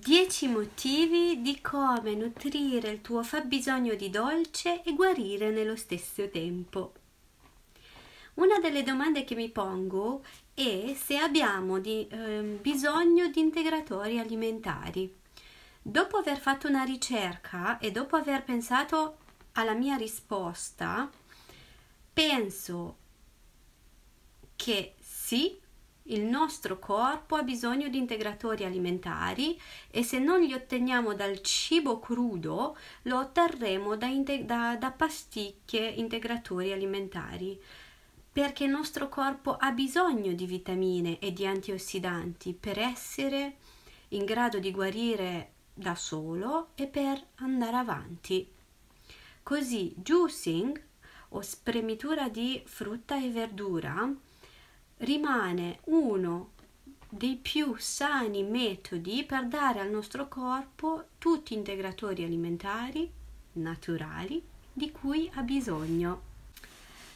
10 motivi di come nutrire il tuo fabbisogno di dolce e guarire nello stesso tempo. Una delle domande che mi pongo è se abbiamo di, eh, bisogno di integratori alimentari. Dopo aver fatto una ricerca e dopo aver pensato alla mia risposta, penso che sì, il nostro corpo ha bisogno di integratori alimentari e se non li otteniamo dal cibo crudo, lo otterremo da, integ- da, da pasticche integratori alimentari perché il nostro corpo ha bisogno di vitamine e di antiossidanti per essere in grado di guarire da solo e per andare avanti. Così juicing o spremitura di frutta e verdura rimane uno dei più sani metodi per dare al nostro corpo tutti gli integratori alimentari naturali di cui ha bisogno.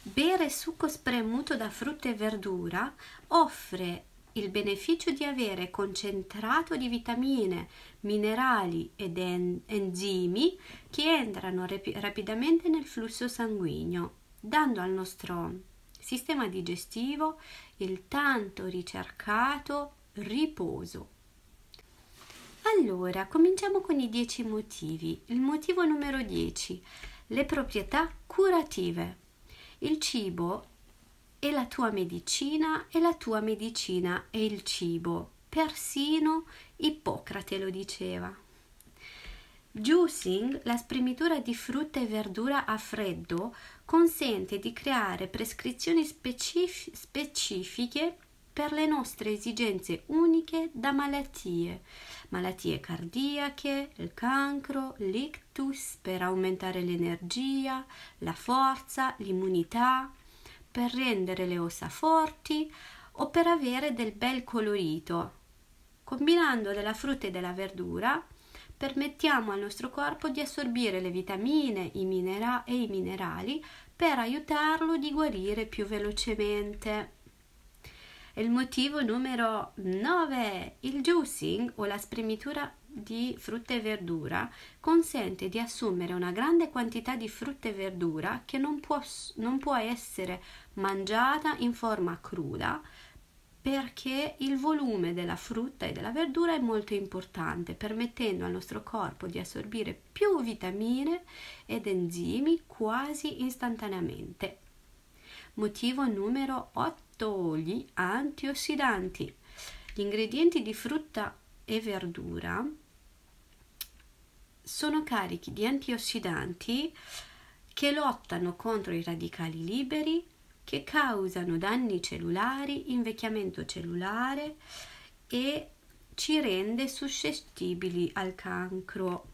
Bere succo spremuto da frutta e verdura offre il beneficio di avere concentrato di vitamine, minerali ed en- enzimi che entrano rep- rapidamente nel flusso sanguigno, dando al nostro sistema digestivo il tanto ricercato riposo. Allora, cominciamo con i dieci motivi. Il motivo numero 10, le proprietà curative. Il cibo è la tua medicina e la tua medicina è il cibo. Persino Ippocrate lo diceva. Juicing, la spremitura di frutta e verdura a freddo, consente di creare prescrizioni specif- specifiche per le nostre esigenze uniche da malattie, malattie cardiache, il cancro, l'ictus per aumentare l'energia, la forza, l'immunità, per rendere le ossa forti o per avere del bel colorito, combinando della frutta e della verdura permettiamo al nostro corpo di assorbire le vitamine i minera- e i minerali per aiutarlo di guarire più velocemente. Il motivo numero 9. Il juicing o la spremitura di frutta e verdura consente di assumere una grande quantità di frutta e verdura che non può, non può essere mangiata in forma cruda perché il volume della frutta e della verdura è molto importante, permettendo al nostro corpo di assorbire più vitamine ed enzimi quasi istantaneamente. Motivo numero 8. Gli antiossidanti. Gli ingredienti di frutta e verdura sono carichi di antiossidanti che lottano contro i radicali liberi, che causano danni cellulari, invecchiamento cellulare e ci rende suscettibili al cancro.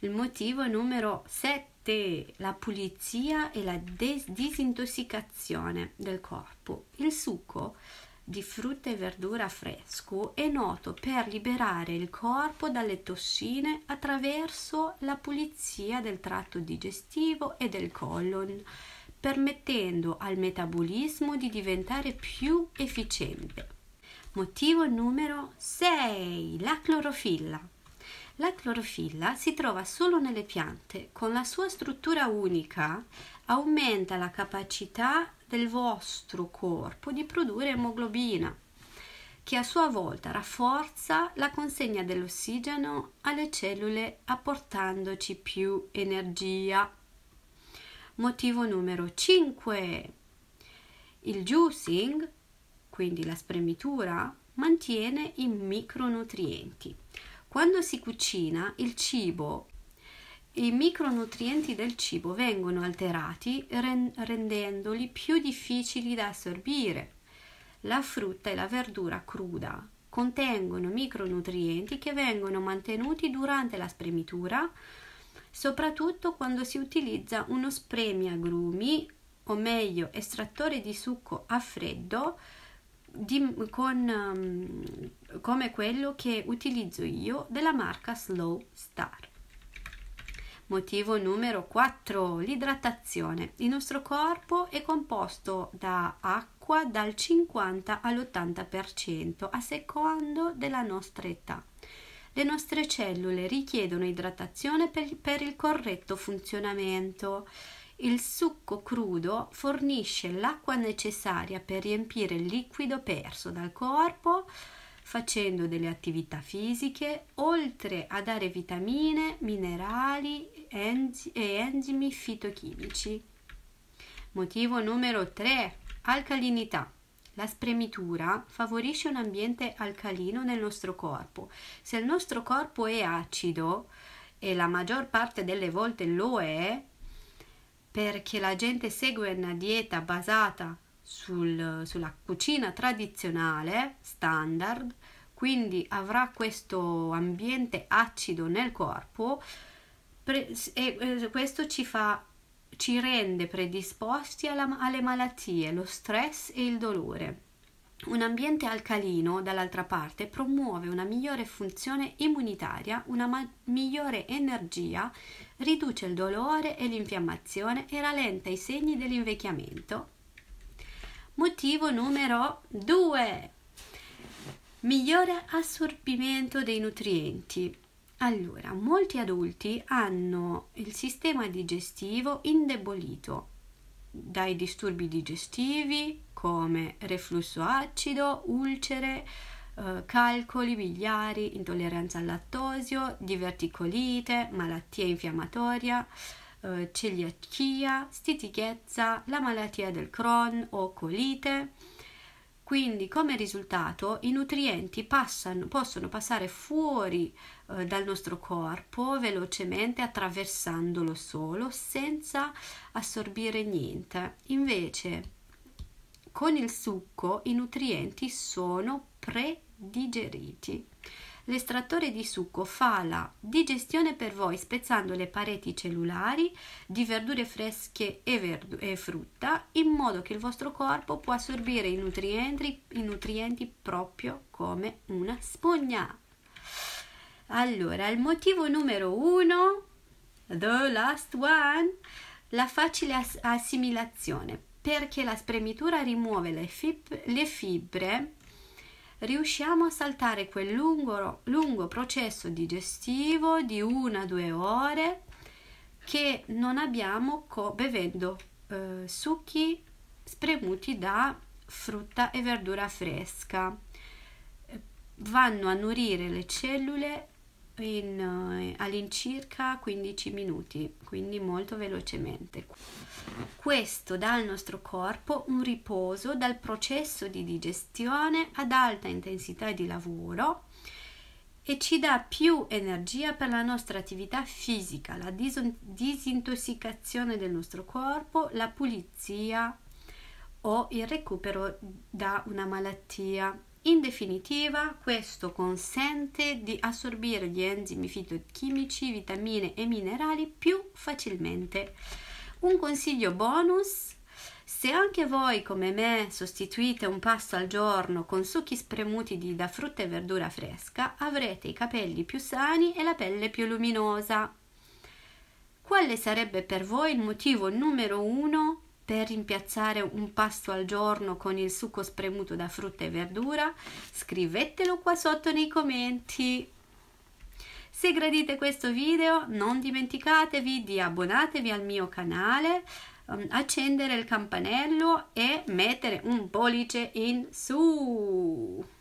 Il motivo numero 7, la pulizia e la des- disintossicazione del corpo. Il succo di frutta e verdura fresco è noto per liberare il corpo dalle tossine attraverso la pulizia del tratto digestivo e del colon permettendo al metabolismo di diventare più efficiente. Motivo numero 6. La clorofilla. La clorofilla si trova solo nelle piante, con la sua struttura unica aumenta la capacità del vostro corpo di produrre emoglobina, che a sua volta rafforza la consegna dell'ossigeno alle cellule apportandoci più energia Motivo numero 5. Il juicing, quindi la spremitura, mantiene i micronutrienti. Quando si cucina il cibo, i micronutrienti del cibo vengono alterati rendendoli più difficili da assorbire. La frutta e la verdura cruda contengono micronutrienti che vengono mantenuti durante la spremitura soprattutto quando si utilizza uno spremiagrumi o meglio estrattore di succo a freddo di, con, um, come quello che utilizzo io della marca Slow Star. Motivo numero 4, l'idratazione. Il nostro corpo è composto da acqua dal 50 all'80% a secondo della nostra età le nostre cellule richiedono idratazione per, per il corretto funzionamento. Il succo crudo fornisce l'acqua necessaria per riempire il liquido perso dal corpo facendo delle attività fisiche, oltre a dare vitamine, minerali enz- e enzimi fitochimici. Motivo numero 3. Alcalinità. La spremitura favorisce un ambiente alcalino nel nostro corpo. Se il nostro corpo è acido, e la maggior parte delle volte lo è, perché la gente segue una dieta basata sul, sulla cucina tradizionale, standard, quindi avrà questo ambiente acido nel corpo, e questo ci fa ci rende predisposti alla, alle malattie, lo stress e il dolore. Un ambiente alcalino, dall'altra parte, promuove una migliore funzione immunitaria, una ma- migliore energia, riduce il dolore e l'infiammazione e rallenta i segni dell'invecchiamento. Motivo numero 2. Migliore assorbimento dei nutrienti. Allora, molti adulti hanno il sistema digestivo indebolito dai disturbi digestivi come reflusso acido, ulcere, eh, calcoli biliari, intolleranza al lattosio, diverticolite, malattia infiammatoria, eh, celiachia, stitichezza, la malattia del Crohn o colite quindi come risultato i nutrienti passano, possono passare fuori eh, dal nostro corpo velocemente attraversandolo solo senza assorbire niente. Invece con il succo i nutrienti sono predigeriti l'estrattore di succo fa la digestione per voi spezzando le pareti cellulari di verdure fresche e, verdu- e frutta in modo che il vostro corpo può assorbire i nutrienti, i nutrienti proprio come una spugna. Allora, il motivo numero uno, the last one, la facile as- assimilazione perché la spremitura rimuove le, fib- le fibre riusciamo a saltare quel lungo, lungo processo digestivo di una o due ore che non abbiamo co- bevendo eh, succhi spremuti da frutta e verdura fresca. Vanno a nutrire le cellule in, eh, all'incirca 15 minuti, quindi molto velocemente. Questo dà al nostro corpo un riposo dal processo di digestione ad alta intensità di lavoro e ci dà più energia per la nostra attività fisica, la disintossicazione del nostro corpo, la pulizia o il recupero da una malattia in definitiva, questo consente di assorbire gli enzimi fitochimici, vitamine e minerali più facilmente. Un consiglio bonus se anche voi come me sostituite un pasto al giorno con succhi spremuti di da frutta e verdura fresca, avrete i capelli più sani e la pelle più luminosa. Quale sarebbe per voi il motivo numero uno per rimpiazzare un pasto al giorno con il succo spremuto da frutta e verdura? Scrivetelo qua sotto nei commenti. Se gradite questo video non dimenticatevi di abbonatevi al mio canale, ehm, accendere il campanello e mettere un pollice in su.